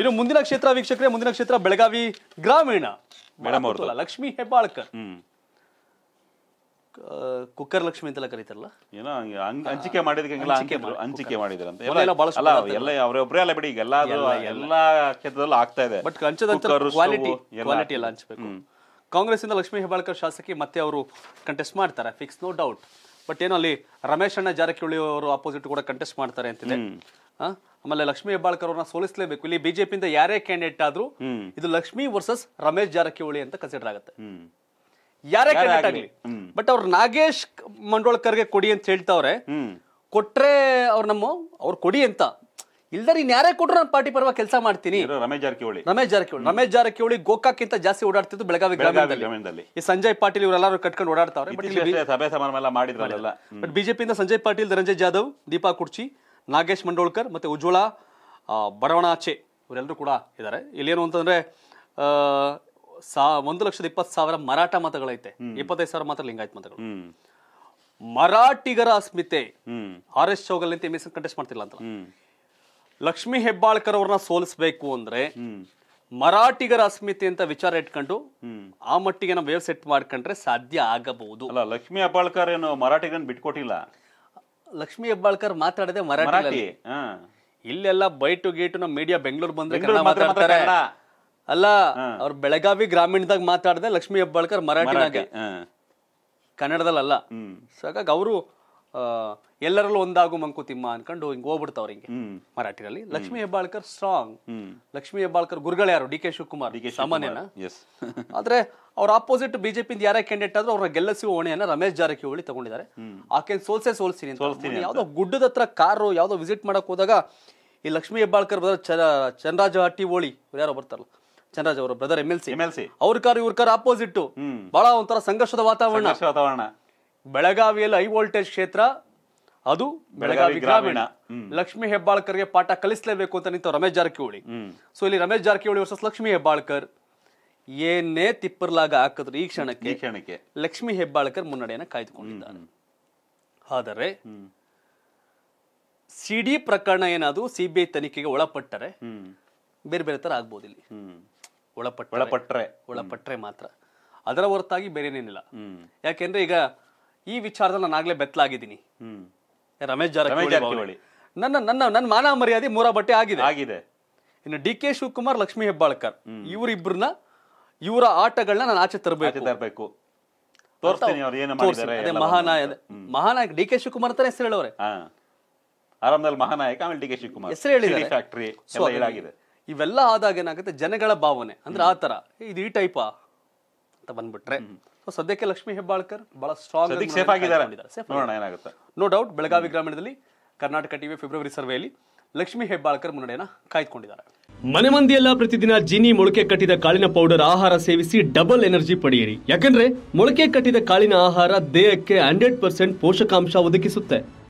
ಇನ್ನು ಮುಂದಿನ ಕ್ಷೇತ್ರ ವೀಕ್ಷಕರೇ ಮುಂದಿನ ಕ್ಷೇತ್ರ ಬೆಳಗಾವಿ ಗ್ರಾಮೀಣ ಮೇಡಮ್ ಅವ್ರದ್ದು ಲಕ್ಷ್ಮೀ ಹೆಬ್ಬಾಳ್ಕರ್ ಕುಕ್ಕರ್ ಲಕ್ಷ್ಮಿ ಅಂತೆಲ್ಲ ಕರೀತಾರಲ್ಲ ಏನೋ ಹಂಚಿಕೆ ಮಾಡಿದಕ್ಕೆ ಹಂಚಿಕೆ ಮಾಡಿದ್ರು ಅಂತ ಎಲ್ಲ ಎಲ್ಲ ಅವರೇ ಅಲ್ಲ ಬಿಡಿ ಈಗ ಎಲ್ಲ ಎಲ್ಲಾ ಕ್ಷೇತ್ರದಲ್ಲೂ ಆಗ್ತಾ ಇದೆ ಬಟ್ ಹಂಚದ ಕ್ವಾಲಿಟಿ ಕ್ವಾಲಿಟಿ ಎಲ್ಲ ಹಂಚಬೇಕು ಕಾಂಗ್ರೆಸ್ ಇಂದ ಲಕ್ಷ್ಮಿ ಹೆಬ್ಬಾಳ್ಕರ್ ಶಾಸಕಿ ಮತ್ತೆ ಅವರು ಕಂಟೆಸ್ಟ್ ಮಾಡ್ತಾರೆ ಫಿಕ್ಸ್ ನೋ ಡೌಟ್ ಬಟ್ ಏನೋ ಅಲ್ಲಿ ರಮೇಶ್ ಅಣ್ಣ ಜಾರಕಿಹೊಳಿ ಅವರು ಅಪೋಸಿಟ್ ಕೂಡ ಕಂಟೆಸ್ಟ್ ಮಾಡ್ತಾರೆ ಅಂತಿದೆ ಆಮೇಲೆ ಲಕ್ಷ್ಮೀ ಹೆಬ್ಬಾಳ್ಕರ್ ಅವ್ರನ್ನ ಸೋಲಿಸಲೇಬೇಕು ಇಲ್ಲಿ ಬಿಜೆಪಿಯಿಂದ ಯಾರೇ ಕ್ಯಾಂಡಿಡೇಟ್ ಆದ್ರೂ ಇದು ಲಕ್ಷ್ಮಿ ವರ್ಸಸ್ ರಮೇಶ್ ಜಾರಕಿಹೊಳಿ ಅಂತ ಕನ್ಸಿಡರ್ ಆಗುತ್ತೆ ಯಾರೇ ಕ್ಯಾಂಡಿಡೇಟ್ ಆಗಲಿ ಬಟ್ ಅವ್ರು ನಾಗೇಶ್ ಮಂಡೋಳ್ಕರ್ಗೆ ಕೊಡಿ ಅಂತ ಹೇಳ್ತಾವ್ರೆ ಕೊಟ್ರೆ ಅವ್ರ ನಮ್ಮ ಅವ್ರು ಕೊಡಿ ಅಂತ ಇಲ್ದರ ಇನ್ ಯಾರೇ ಕೊಟ್ಟರು ನಾನು ಪಾರ್ಟಿ ಪರವಾಗಿ ಕೆಲಸ ಮಾಡ್ತೀನಿ ರಮೇಶ್ ಜಾರಕಿಹೊಳಿ ರಮೇಶ್ ಜಾರಕಿಹೊಳಿ ರಮೇಶ್ ಜಾರಕಿಹೊಳಿ ಗೋಕಾಕ್ಕಿಂತ ಜಾಸ್ತಿ ಓಡಾಡ್ತಿದ್ದು ಬೆಳಗಾವಿ ಗ್ರಾಮದಲ್ಲಿ ಈ ಸಂಜಯ್ ಪಾಟೀಲ್ ಇವರೆಲ್ಲರೂ ಕಟ್ಕೊಂಡು ಓಡಾಡ್ತಾವ್ರೆ ಸಭೆ ಸಮಾರಂಭ ಮಾಡಿದ್ರಲ್ಲ ಬಟ್ ಬಿಜೆಪಿಯಿಂದ ಸಂಜಯ್ ಪಾಟೀಲ್ ಧನಂಜಯ್ ಜಾಧವ್ ದೀಪಾ ಕುರ್ಚಿ ನಾಗೇಶ್ ಮಂಡೋಳ್ಕರ್ ಮತ್ತೆ ಉಜ್ವಲ ಬಡವಣಾಚೆ ಇವರೆಲ್ಲರೂ ಕೂಡ ಇದ್ದಾರೆ ಇಲ್ಲೇನು ಅಂತಂದ್ರೆ ಸಾ ಒಂದು ಲಕ್ಷದ ಇಪ್ಪತ್ತು ಸಾವಿರ ಮರಾಠ ಮತಗಳೈತೆ ಇಪ್ಪತ್ತೈದು ಸಾವಿರ ಮಾತ್ರ ಲಿಂಗಾಯತ್ ಮತಗಳು ಮರಾಠಿಗರ ಅಸ್ಮಿತೆ ಆರ್ ಎಸ್ ಚೌಗಲ್ ನಿಂತ ಕಂಟೆಸ್ಟ್ ಮಾಡ್ತಿಲ್ಲ ಅಂತ ಲಕ್ಷ್ಮಿ ಹೆಬ್ಬಾಳ್ಕರ್ ಅವ್ರನ್ನ ಸೋಲಿಸಬೇಕು ಅಂದ್ರೆ ಮರಾಠಿಗರ ಅಸ್ಮಿತೆ ಅಂತ ವಿಚಾರ ಇಟ್ಕೊಂಡು ಆ ಮಟ್ಟಿಗೆ ವೇವ್ ಸೆಟ್ ಮಾಡ್ಕೊಂಡ್ರೆ ಸಾಧ್ಯ ಆಗಬಹುದು ಅಲ್ಲ ಲಕ್ಷ್ಮಿ ಹೆಬ್ಬಾಳ್ಕರ್ ಏನು ಮರಾಠಿಗರನ್ನ ಬಿಟ್ಕೊಟ್ಟಿಲ್ಲ ಲಕ್ಷ್ಮಿ ಹೆಬ್ಬಾಳ್ಕರ್ ಮಾತಾಡದೆ ಮರಾಠಿ ಇಲ್ಲೆಲ್ಲ ಬೈಟು ಗೇಟು ನಮ್ಮ ಮೀಡಿಯಾ ಬೆಂಗಳೂರು ಬಂದ್ರೆ ಮಾತಾಡ್ತಾರೆ ಅಲ್ಲ ಅವ್ರ ಬೆಳಗಾವಿ ಗ್ರಾಮೀಣದಾಗ ಮಾತಾಡದೆ ಲಕ್ಷ್ಮಿ ಹೆಬ್ಬಾಳ್ಕರ್ ಮರಾಠಿ ಕನ್ನಡದಲ್ಲ ಸೊ ಹಾಗಾಗಿ ಅವರು ಎಲ್ಲರಲ್ಲೂ ಒಂದಾಗು ಮಂಕುತಿಮ್ಮ ಅನ್ಕೊಂಡು ಹಿಂಗೆ ಹೋಗ್ಬಿಡ್ತಾವ್ರು ಹಿಂಗೆ ಮರಾಠಿಗಳಲ್ಲಿ ಲಕ್ಷ್ಮೀ ಹೆಬ್ಬಾಳ್ಕರ್ ಸ್ಟ್ರಾಂಗ್ ಲಕ್ಷ್ಮೀ ಹೆಬ್ಬಾಳ್ಕರ್ ಗುರುಗಳು ಯಾರು ಡಿ ಕೆ ಶಿವಕುಮಾರ್ ಸಾಮಾನ್ಯನ ಆದ್ರೆ ಅವ್ರ ಆಪೋಸಿಟ್ ಬಿಜೆಪಿ ಯಾರೇ ಕ್ಯಾಂಡಿಡೇಟ್ ಆದ್ರೂ ಅವ್ರನ್ನ ಗೆಲ್ಲಸಿ ಹೊಣೆಯನ್ನ ರಮೇಶ್ ಜಾರಕಿಹೊಳಿ ತಗೊಂಡಿದ್ದಾರೆ ಆಕೆ ಸೋಲ್ಸೆ ಸೋಲ್ಸಿನಿ ಯಾವ್ದೋ ಗುಡ್ಡದ ಹತ್ರ ಕಾರು ಯಾವ್ದೋ ವಿಸಿಟ್ ಮಾಡಕ್ ಹೋದಾಗ ಈ ಲಕ್ಷ್ಮೀ ಹೆಬ್ಬಾಳ್ಕರ್ ಬ್ರದರ್ ಚಂದ್ರಾಜ ಹಟ್ಟಿ ಹೋಳಿ ಯಾರೋ ಬರ್ತಾರಲ್ಲ ಚಂದ್ರಾಜ್ ಅವರ brother M L C M L C ಅವ್ರ ಕಾರ್ ಇವ್ರ ಕಾರ್ ಆಪೋಸಿಟ್ ಬಹಳ ಒಂಥರ ಸಂಘರ್ಷದ ವಾತಾವರಣ ವಾತಾವರಣ ಬೆಳಗಾವಿಯಲ್ಲಿ ಹೈ ವೋಲ್ಟೇಜ್ ಕ್ಷೇತ್ರ ಅದು ಬೆಳಗಾವಿ ಗ್ರಾಮೀಣ ಲಕ್ಷ್ಮಿ ಹೆಬ್ಬಾಳ್ಕರ್ಗೆ ಪಾಠ ಕಲಿಸಲೇಬೇಕು ಅಂತ ನಿಂತ ರಮೇಶ್ ಜಾರಕಿಹೊಳಿ ಸೊ ಇಲ್ಲಿ ರಮೇಶ್ ಜಾರಕಿಹೊಳಿ ವರ್ಷ ಲಕ್ಷ್ಮಿ ಹೆಬ್ಬಾಳ್ಕರ್ ಏನೇ ತಿಪ್ಪರ್ಲಾಗ ಹಾಕಿದ್ರು ಈ ಕ್ಷಣಕ್ಕೆ ಕ್ಷಣಕ್ಕೆ ಲಕ್ಷ್ಮಿ ಹೆಬ್ಬಾಳ್ಕರ್ ಮುನ್ನಡೆಯನ್ನು ಕಾಯ್ದುಕೊಂಡಿದ್ದಾನೆ ಆದರೆ ಸಿಡಿ ಪ್ರಕರಣ ಏನಾದ್ರು ಸಿಬಿಐ ತನಿಖೆಗೆ ಒಳಪಟ್ಟರೆ ಬೇರೆ ಬೇರೆ ತರ ಆಗ್ಬೋದು ಇಲ್ಲಿ ಒಳಪಟ್ಟ ಒಳಪಟ್ಟರೆ ಒಳಪಟ್ಟರೆ ಮಾತ್ರ ಅದರ ಹೊರತಾಗಿ ಬೇರೆ ಏನೇನಿಲ್ಲ ಯಾಕೆಂದ್ರೆ ಈಗ ಈ ವಿಚಾರದಲ್ಲಿ ನಾನು ಆಗಲೇ ಬೆತ್ತಲಾಗಿದ್ದೀನಿ ರಮೇಶ್ ಜಾರಕಿಹೊಳಿ ನನ್ನ ನನ್ನ ನನ್ನ ಮಾನ ಮರ್ಯಾದೆ ಮೂರ ಬಟ್ಟೆ ಆಗಿದೆ ಆಗಿದೆ ಇನ್ನು ಡಿ ಕೆ ಶಿವಕುಮಾರ್ ಲಕ್ಷ್ಮೀ ಹೆಬ್ಬಾಳ್ಕರ್ ಇವರಿಬ್ಬರನ್ನ ಇವರ ಆಟಗಳನ್ನ ನಾನು ಆಚೆ ತರಬೇಕು ತರಬೇಕು ಮಹಾನಾಯಕ ಮಹಾನಾಯಕ ಡಿ ಕೆ ಶಿವಕುಮಾರ್ ಅಂತ ಹೆಸರು ಹೇಳೋರೆ ಆರಾಮದಲ್ಲಿ ಮಹಾನಾಯಕ ಆಮೇಲೆ ಡಿ ಕೆ ಶಿವಕುಮಾರ್ ಹೆಸರು ಫ್ಯಾಕ್ಟರಿ ಫ್ಯಾಕ್ಟ್ರಿ ಇವೆಲ್ಲ ಆದಾಗ ಏನಾಗುತ್ತೆ ಜನಗಳ ಭಾವನೆ ಅಂದ್ರೆ ಆ ತರ ಇದು ಈ ಟೈಪಾ ಅಂತ ಬಂದ್ಬಿಟ್ರೆ ಸದ್ಯಕ್ಕೆ ಲಕ್ಷ್ಮಿ ಹೆಬ್ಬಾಳ್ಕರ್ ಬಹಳ ಸ್ಟ್ರಾಂಗ್ ಸೇಫ್ ಆಗಿದ್ದಾರೆ ನೋ ಡೌಟ್ ಬೆಳಗಾವಿ ಗ್ರಾಮೀಣದಲ್ಲಿ ಕರ್ನಾಟಕ ಟಿವಿ ಫೆಬ್ರವರಿ ಸರ್ವೆಯಲ್ಲಿ ಲಕ್ಷ್ಮಿ ಹೆಬ್ಬಾಳ್ಕರ್ ಮುನ್ನಡೆಯನ್ನ ಕಾಯ್ದುಕೊಂಡಿದ್ದಾರೆ ಮನೆ ಮಂದಿಯೆಲ್ಲ ಪ್ರತಿದಿನ ಜಿನಿ ಮೊಳಕೆ ಕಟ್ಟಿದ ಕಾಳಿನ ಪೌಡರ್ ಆಹಾರ ಸೇವಿಸಿ ಡಬಲ್ ಎನರ್ಜಿ ಪಡೆಯಿರಿ ಯಾಕಂದ್ರೆ ಮೊಳಕೆ ಕಟ್ಟಿದ ಕಾಳಿನ ಆಹಾರ ದೇಹಕ್ಕೆ ಹಂಡ್ರೆಡ್ ಪರ್ಸೆಂಟ್ ಪೋಷಕಾಂಶ ಒದಗಿಸುತ್ತೆ